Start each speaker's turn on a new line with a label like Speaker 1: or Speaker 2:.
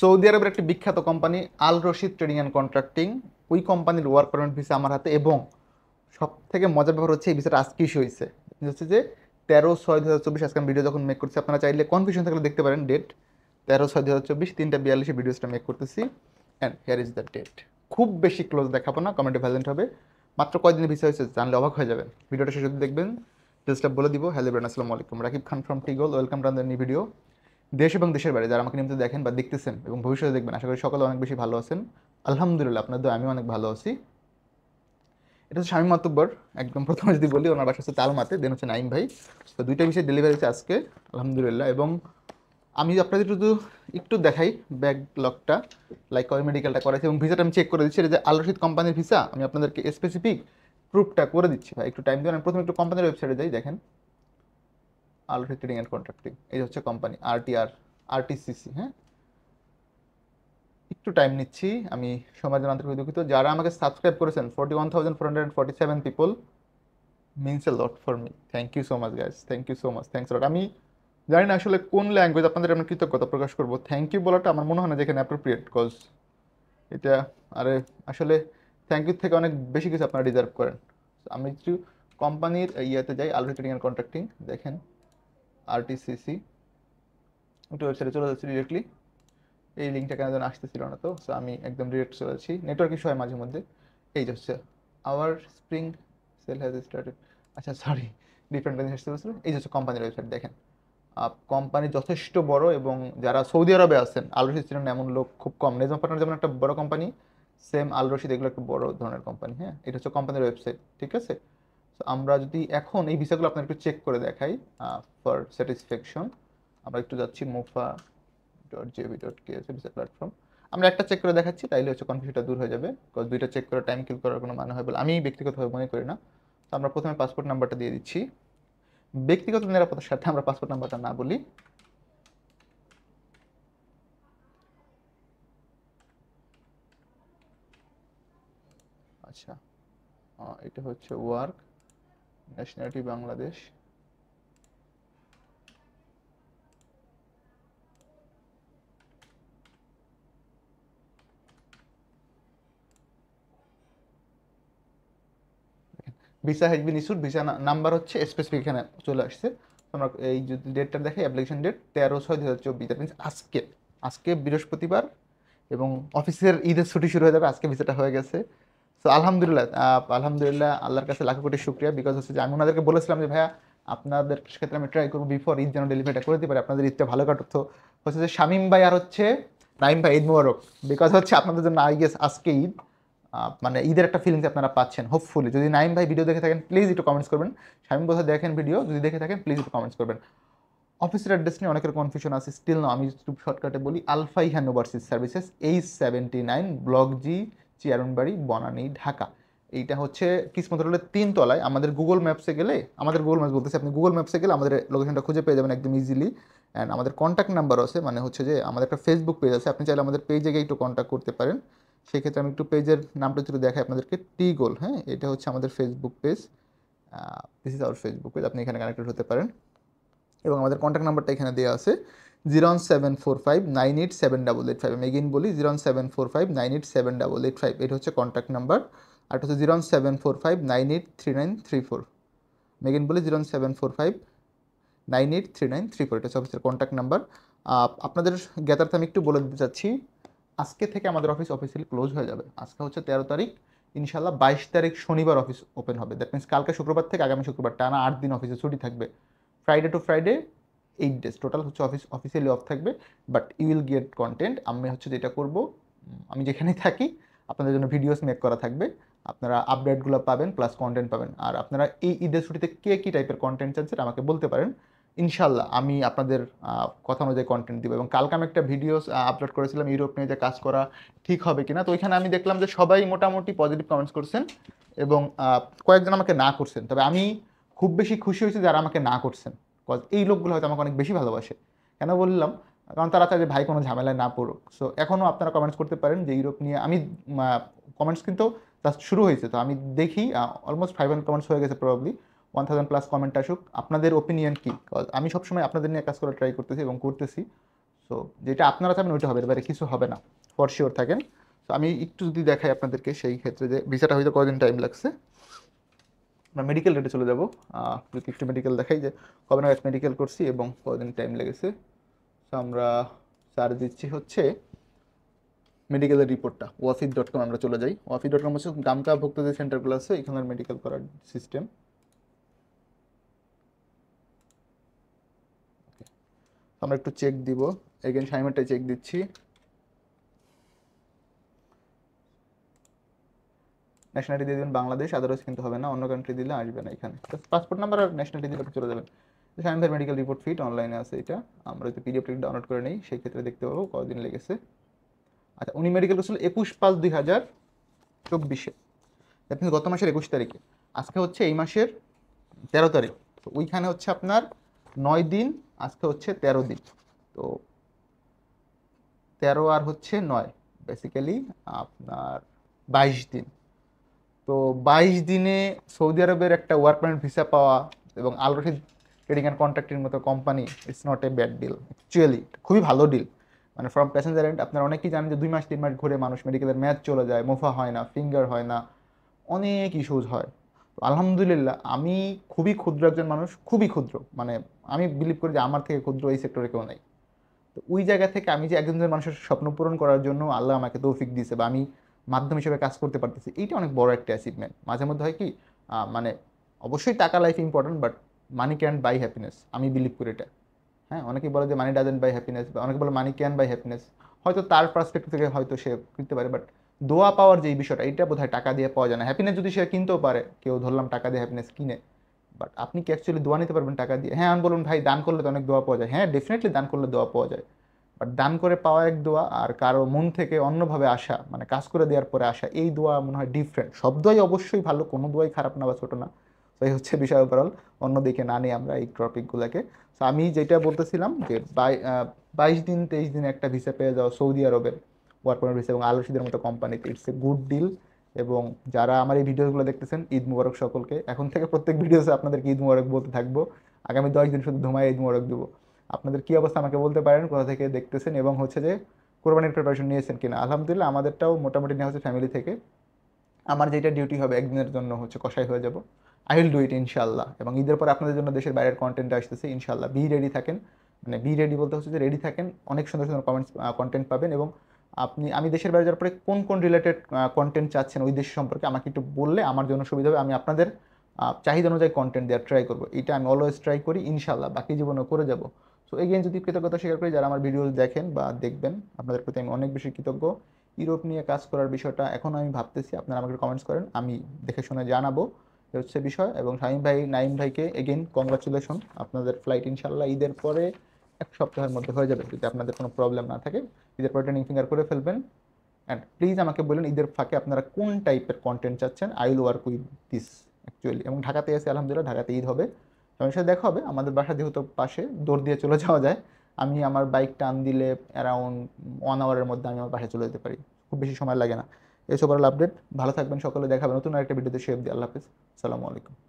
Speaker 1: Saudi আরবের একটি বিখ্যাত company Al Rashid trading and contracting ওই কোম্পানির ওয়ার্ক পারমিট ভিসা আমার হাতে এবং সব থেকে মজার ব্যাপার হচ্ছে এই ভিসাটা আজকে ইস্যু হয়েছে হচ্ছে যে তেরো ছয় দু হাজার চব্বিশ আজকে ভিডিও যখন মেক করছি আপনারা চাইলে কনফিউশন থাকলে দেখতে পারেন ডেট তেরো ছয় দু হাজার চব্বিশ তিনটা বিয়াল্লিশে ভিডিওসটা মেক করতেছি and here is the date খুব বেশি ক্লোজ দেখাবো না কমেন্টে ভ্যালেন্ট হবে মাত্র কয়দিনে ভিসা হয়েছে জানলে অবাক হয়ে যাবেন ভিডিওটা শেষ দেখবেন ডেস্কটপ বলে দিব হ্যালো ব্রেন আসসালামু আলাইকুম রাকিব খান ফ্রম টিগল welcome to the new video দেশ এবং দেশের বাইরে যারা আমাকে নিয়মিত দেখেন বা দেখতেছেন এবং ভবিষ্যতে দেখবেন আশা করি সকলে অনেক বেশি ভালো আছেন আলহামদুলিল্লাহ আপনার আমি অনেক ভালো আছি এটা হচ্ছে স্বামী মাতব্বর একদম প্রথমে যদি বলি ওনার বাসা হচ্ছে তালমাতে দেন হচ্ছে নাইম ভাই তো দুইটা বিষয় ডেলিভারি হচ্ছে আজকে আলহামদুলিল্লাহ এবং আমি আপনাদের শুধু একটু দেখাই ব্যাকলগটা লাইক কবে মেডিকেলটা করেছি এবং ভিসাটা আমি চেক করে দিচ্ছি এটা যে আলোশিত কোম্পানির ভিসা আমি আপনাদেরকে স্পেসিফিক প্রুফটা করে দিচ্ছি ভাই একটু টাইম আমি প্রথমে একটু কোম্পানির ওয়েবসাইটে যাই দেখেন আলফি ট্রেডিং অ্যান্ড কন্ট্রাক্টিং এই হচ্ছে কোম্পানি আরটিআর আরটিসিসি হ্যাঁ একটু টাইম নিচ্ছি আমি সময় জন্য দুঃখিত যারা আমাকে সাবস্ক্রাইব করেছেন forty one thousand four hundred forty seven people means a lot for me thank you so much guys thank you so much thanks lot আমি জানি না আসলে কোন ল্যাঙ্গুয়েজ আপনাদের আমি কৃতজ্ঞতা প্রকাশ করবো থ্যাংক ইউ বলাটা আমার মনে হয় না যেখানে অ্যাপ্রোপ্রিয়েট কজ এটা আরে আসলে থ্যাংক ইউ থেকে অনেক বেশি কিছু আপনারা ডিজার্ভ করেন আমি একটু কোম্পানির ইয়েতে যাই আলু ট্রেডিং অ্যান্ড কন্ট্রাক্টিং দেখেন আরটিসিসি একটু ওয়েবসাইটে চলে যাচ্ছি ডিরেক্টলি এই লিঙ্কটা কেন যেন আসতেছিল না তো সো আমি একদম ডিরেক্ট চলে যাচ্ছি নেটওয়ার্ক ইস্যু হয় মাঝে মধ্যে এই যে হচ্ছে our spring sale has started আচ্ছা সরি ডিফারেন্ট জিনিস আসতে বলছিল এই হচ্ছে কোম্পানির ওয়েবসাইট দেখেন কোম্পানি যথেষ্ট বড় এবং যারা সৌদি আরবে আছেন আল রশিদ ছিলেন এমন লোক খুব কম নেজম পার্টনার যেমন একটা বড় কোম্পানি সেম আল রশিদ এগুলো একটা বড় ধরনের কোম্পানি হ্যাঁ এটা হচ্ছে কোম্পানির ওয়েবসাইট ঠিক আছে তো আমরা যদি এখন এই ভিসাগুলো আপনার একটু চেক করে দেখাই ফর স্যাটিসফ্যাকশন আমরা একটু যাচ্ছি MOFA dot G O V dot K visa platform আমরা একটা চেক করে দেখাচ্ছি তাইলে হচ্ছে কনফিউশনটা দূর হয়ে যাবে বিকজ দুইটা চেক করে টাইম কিল করার কোনো মানে হয় বলে আমি ব্যক্তিগতভাবে মনে করি না তো আমরা প্রথমে পাসপোর্ট নাম্বারটা দিয়ে দিচ্ছি ব্যক্তিগত নিরাপত্তার সাথে আমরা পাসপোর্ট নাম্বারটা না বলি আচ্ছা এটা হচ্ছে work nationality Bangladesh visa has been issued visa number হচ্ছে স্পেসিফিক এখানে চলে আসছে আমরা এই যদি ডেটটা দেখে অ্যাপ্লিকেশন ডেট তেরো ছয় দু হাজার চব্বিশ দ্যাট মিনস আজকে আজকে বৃহস্পতিবার এবং অফিসের ঈদের ছুটি শুরু হয়ে যাবে আজকে ভিসাটা হয়ে গেছে সো আলহামদুলিল্লাহ আলহামদুলিল্লাহ আল্লাহর কাছে লাখো কোটি শুক্রিয়া বিকজ হচ্ছে যে আমি ওনাদেরকে বলেছিলাম যে ভাইয়া আপনাদের ক্ষেত্রে আমি ট্রাই করবো বিফোর ঈদ যেন ডেলিভারিটা করে দিতে পারি আপনাদের ঈদটা ভালো কাটত হচ্ছে যে শামিম ভাই আর হচ্ছে নাইম ভাই ঈদ মুবারক বিকজ হচ্ছে আপনাদের জন্য আই গেস আজকে ঈদ মানে ঈদের একটা ফিলিংস আপনারা পাচ্ছেন হোপফুলি যদি নাইম ভাই ভিডিও দেখে থাকেন প্লিজ একটু কমেন্টস করবেন শামিম বোধ দেখেন ভিডিও যদি দেখে থাকেন প্লিজ একটু কমেন্টস করবেন অফিসের অ্যাড্রেস নিয়ে অনেকের কনফিউশন আছে স্টিল না আমি শর্টকাটে বলি Alfai overseas services H seventy nine block G Chairmanbari Banani Dhaka এইটা হচ্ছে কিসমত রোডের তিন তলায় আমাদের গুগল ম্যাপসে গেলে আমাদের গুগল ম্যাপস বলতেছি আপনি গুগল ম্যাপসে গেলে আমাদের লোকেশনটা খুঁজে পেয়ে যাবেন একদম ইজিলি অ্যান্ড আমাদের কন্ট্যাক্ট নাম্বার আছে মানে হচ্ছে যে আমাদের একটা ফেসবুক পেজ আছে আপনি চাইলে আমাদের পেজে গিয়ে একটু কন্ট্যাক্ট করতে পারেন সেক্ষেত্রে আমি একটু পেজের নামটা যদি দেখাই আপনাদেরকে টি গোল হ্যাঁ এটা হচ্ছে আমাদের Facebook page this is our Facebook page আপনি এখানে কানেক্টেড হতে পারেন এবং আমাদের কন্ট্যাক্ট নাম্বারটা এখানে দেওয়া আছে zero one seven four five nine eight seven double eight five আমি বলি zero seven four five nine eight seven double eight five এটা হচ্ছে কন্ট্যাক্ট নাম্বার আর হচ্ছে zero seven four five nine eight three nine three four মেগেন বলে zero one seven four five nine eight three nine three four এটা অফিসের contact number আপনাদের জ্ঞাতার্থে আমি একটু বলে দিতে চাচ্ছি আজকে থেকে আমাদের অফিস অফিসিয়ালি ক্লোজ হয়ে যাবে আজকে হচ্ছে তেরো তারিখ ইনশাল্লাহ বাইশ তারিখ শনিবার অফিস ওপেন হবে দ্যাট মিনস কালকে শুক্রবার থেকে আগামী শুক্রবার টানা আট দিন অফিসে ছুটি থাকবে Friday to Friday eight days total হচ্ছে অফিস অফিসিয়ালি অফ থাকবে but you will get content আমি হচ্ছে যেটা করব আমি যেখানে থাকি আপনাদের জন্য ভিডিওস মেক করা থাকবে আপনারা আপডেটগুলো পাবেন প্লাস কন্টেন্ট পাবেন আর আপনারা এই ঈদের ছুটিতে কে কী টাইপের কন্টেন্ট চান সেটা আমাকে বলতে পারেন ইনশাল্লাহ আমি আপনাদের কথা অনুযায়ী কন্টেন্ট দিব এবং কালকে আমি একটা ভিডিওস আপলোড করেছিলাম ইউরোপ নিয়ে যে কাজ করা ঠিক হবে কিনা তো ওইখানে আমি দেখলাম যে সবাই মোটামুটি পজিটিভ কমেন্টস করছেন এবং কয়েকজন আমাকে না করছেন তবে আমি খুব বেশি খুশি হয়েছি যারা আমাকে না করছেন কজ এই লোকগুলো হয়তো আমাকে অনেক বেশি ভালোবাসে কেন বললাম কারণ তারা তাদের ভাই কোনো ঝামেলায় না পড়ুক সো এখনও আপনারা কমেন্টস করতে পারেন যে ইউরোপ নিয়ে আমি কমেন্টস কিন্তু জাস্ট শুরু হয়েছে তো আমি দেখি অলমোস্ট ফাইভ হান্ড্রেড কমেন্টস হয়ে গেছে probably one thousand plus comment আসুক আপনাদের ওপিনিয়ন কী বিকজ আমি সবসময় আপনাদের নিয়ে কাজ করার ট্রাই করতেছি এবং করতেছি সো যেটা আপনারা চাবেন ওইটা হবে এবারে কিছু হবে না ফর শিওর থাকেন তো আমি একটু যদি দেখাই আপনাদেরকে সেই ক্ষেত্রে যে ভিসাটা হয়তো কদিন টাইম লাগছে আমরা মেডিকেল ডেটে চলে যাবো একটু মেডিকেল দেখাই যে কবে নাগাদ মেডিকেল করছি এবং কদিন টাইম লেগেছে তো আমরা চার দিচ্ছি হচ্ছে মেডিকেলের রিপোর্টটা ওয়াফিদ ডট কম আমরা চলে যাই ওয়াফিদ ডট কম হচ্ছে গামকা ভুক্ত যে সেন্টারগুলো আছে এখানের মেডিকেল করার সিস্টেম আমরা একটু চেক দিব এগেন সাইমেরটা চেক দিচ্ছি ন্যাশনালিটি দিয়ে দিবেন বাংলাদেশ আদারস কিন্তু হবে না অন্য কান্ট্রি দিলে আসবে না এখানে পাসপোর্ট নাম্বার আর ন্যাশনালিটি দিলে চলে যাবেন সায়েন্স মেডিকেল রিপোর্ট ফিট অনলাইনে আছে এটা আমরা যদি পিডিএফটি ডাউনলোড করে নিই সেই ক্ষেত্রে দেখতে পাবো কদিন লেগেছে আচ্ছা উনি মেডিকেল করছিল একুশ পাঁচ দুই হাজার চব্বিশে দ্যাট মিনস গত মাসের একুশ তারিখে আজকে হচ্ছে এই মাসের তেরো তারিখ তো ওইখানে হচ্ছে আপনার নয় দিন আজকে হচ্ছে তেরো দিন তো তেরো আর হচ্ছে নয় বেসিক্যালি আপনার বাইশ দিন তো বাইশ দিনে সৌদি আরবের একটা ওয়ার্ক পারমিট ভিসা পাওয়া এবং আল রশিদ ট্রেডিং অ্যান্ড কন্ট্রাক্টের মতো company it's not a bad deal actually খুবই ভালো ডিল মানে ফ্রম প্যাসেঞ্জার এন্ড আপনারা অনেকেই জানেন যে দুই মাস তিন মাস ঘুরে মানুষ মেডিকেলের ম্যাচ চলে যায় মোফা হয় না ফিঙ্গার হয় না অনেক ইস্যুজ হয় তো আলহামদুলিল্লাহ আমি খুবই ক্ষুদ্র একজন মানুষ খুবই ক্ষুদ্র মানে আমি বিলিভ করি যে আমার থেকে ক্ষুদ্র এই সেক্টরে কেউ নেই তো ওই জায়গা থেকে আমি যে একজন মানুষের স্বপ্ন পূরণ করার জন্য আল্লাহ আমাকে তৌফিক দিয়েছে বা আমি মাধ্যম হিসেবে কাজ করতে পারতেছি এইটা অনেক বড় একটা অ্যাচিভমেন্ট মাঝে মধ্যে হয় কি মানে অবশ্যই টাকা life important but money can buy happiness আমি বিলিভ করি এটা হ্যাঁ অনেকে বলে যে মানি ডাজেন্ট বাই হ্যাপিনেস বা অনেকে বলে মানি ক্যান বাই হ্যাপিনেস হয়তো তার পার্সপেক্টিভ থেকে হয়তো সে কিনতে পারে বাট দোয়া পাওয়ার যে বিষয়টা এটা বোধহয় টাকা দিয়ে পাওয়া যায় না হ্যাপিনেস যদি সে কিনতেও পারে কেউ ধরলাম টাকা দিয়ে হ্যাপিনেস কিনে বাট আপনি কি অ্যাকচুয়ালি দোয়া নিতে পারবেন টাকা দিয়ে হ্যাঁ আমি বলুন ভাই দান করলে তো অনেক দোয়া পাওয়া যায় হ্যাঁ ডেফিনেটলি দান করলে দোয়া পাওয়া যায় বাট দান করে পাওয়া এক দোয়া আর কারো মন থেকে অন্যভাবে আসা মানে কাজ করে দেওয়ার পরে আসা এই দোয়া মনে হয় ডিফারেন্ট সব দোয়াই অবশ্যই ভালো কোনো দোয়াই খারাপ না বা ছোটো না তো এই হচ্ছে বিষয় ওভারঅল অন্যদিকে না নিয়ে আমরা এই টপিকগুলোকে তো আমি যেটা বলতেছিলাম যে বাইশ দিন তেইশ দিন একটা ভিসা পেয়ে যাওয়া সৌদি আরবের ওয়ার্ক পারমিট ভিসা এবং আলোসিদের মতো কোম্পানিতে ইটস এ গুড ডিল এবং যারা আমার এই ভিডিওগুলো দেখতেছেন ঈদ মুবারক সকলকে এখন থেকে প্রত্যেক ভিডিওতে আপনাদেরকে ঈদ মুবারক বলতে থাকবো আগামী দশ দিন শুধু ধুমায় ঈদ মুবারক দেবো আপনাদের কী অবস্থা আমাকে বলতে পারেন কোথা থেকে দেখতেছেন এবং হচ্ছে যে কোরবানির প্রিপারেশন নিয়েছেন কিনা আলহামদুলিল্লাহ আমাদেরটাও মোটামুটি নেওয়া হচ্ছে ফ্যামিলি থেকে আমার যেটা ডিউটি হবে একদিনের জন্য হচ্ছে কষাই হয়ে যাব আই উইল ডু ইট ইনশাল্লাহ এবং ঈদের পর আপনাদের জন্য দেশের বাইরের কন্টেন্ট আসতেছে ইনশাল্লাহ বি রেডি থাকেন মানে বি রেডি বলতে হচ্ছে যে রেডি থাকেন অনেক সুন্দর সুন্দর কমেন্টস কন্টেন্ট পাবেন এবং আপনি আমি দেশের বাইরে যাওয়ার পরে কোন কোন রিলেটেড কন্টেন্ট চাচ্ছেন ওই দেশ সম্পর্কে আমাকে একটু বললে আমার জন্য সুবিধা হবে আমি আপনাদের চাহিদা অনুযায়ী কন্টেন্ট দেওয়ার ট্রাই করবো এটা আমি অলওয়েজ ট্রাই করি ইনশাল্লাহ বাকি জীবনেও করে যাবো সো এগেন যদি কৃতজ্ঞতা স্বীকার করি যারা আমার ভিডিও দেখেন বা দেখবেন আপনাদের প্রতি আমি অনেক বেশি কৃতজ্ঞ ইউরোপ নিয়ে কাজ করার বিষয়টা এখন আমি ভাবতেছি আপনারা আমাকে কমেন্টস করেন আমি দেখে শুনে জানাবো হচ্ছে বিষয় এবং শাহিম ভাই নাইম ভাইকে এগেন কংগ্রাচুলেশন আপনাদের ফ্লাইট ইনশাল্লাহ ঈদের পরে এক সপ্তাহের মধ্যে হয়ে যাবে যদি আপনাদের কোনো প্রবলেম না থাকে ঈদের পরে ট্রেনিং ফিঙ্গার করে ফেলবেন অ্যান্ড প্লিজ আমাকে বলুন ঈদের ফাঁকে আপনারা কোন টাইপের কন্টেন্ট চাচ্ছেন I will work with this actually এবং ঢাকাতে এসে আলহামদুলিল্লাহ ঢাকাতে ঈদ হবে যখন সাথে দেখা হবে আমাদের বাসা যেহেতু পাশে দৌড় দিয়ে চলে যাওয়া যায় আমি আমার বাইক টান দিলে অ্যারাউন্ড ওয়ান আওয়ারের মধ্যে আমি আমার বাসায় চলে যেতে পারি খুব বেশি সময় লাগে না এসব সবার আপডেট ভালো থাকবেন সকলে দেখাবেন নতুন আরেকটা ভিডিওতে শেফ দিয়ে আল্লাহ হাফিজ সালামু আলাইকুম